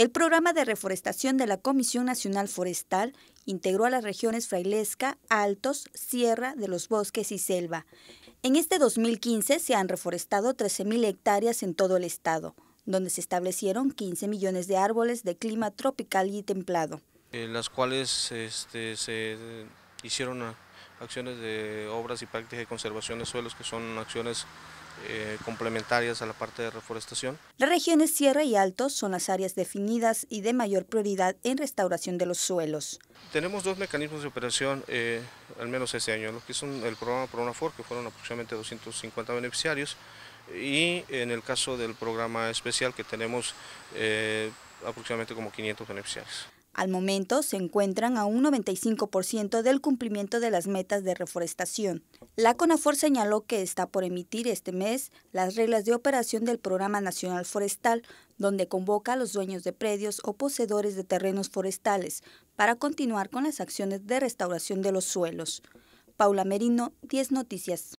El programa de reforestación de la Comisión Nacional Forestal integró a las regiones Frailesca, Altos, Sierra de los Bosques y Selva. En este 2015 se han reforestado 13.000 hectáreas en todo el estado, donde se establecieron 15 millones de árboles de clima tropical y templado. Eh, las cuales este, se hicieron... A acciones de obras y prácticas de conservación de suelos, que son acciones eh, complementarias a la parte de reforestación. Las regiones Sierra y Alto son las áreas definidas y de mayor prioridad en restauración de los suelos. Tenemos dos mecanismos de operación, eh, al menos este año, los que son el programa ProNafor, que fueron aproximadamente 250 beneficiarios, y en el caso del programa especial que tenemos eh, aproximadamente como 500 beneficiarios. Al momento se encuentran a un 95% del cumplimiento de las metas de reforestación. La CONAFOR señaló que está por emitir este mes las reglas de operación del Programa Nacional Forestal, donde convoca a los dueños de predios o poseedores de terrenos forestales para continuar con las acciones de restauración de los suelos. Paula Merino, 10 Noticias.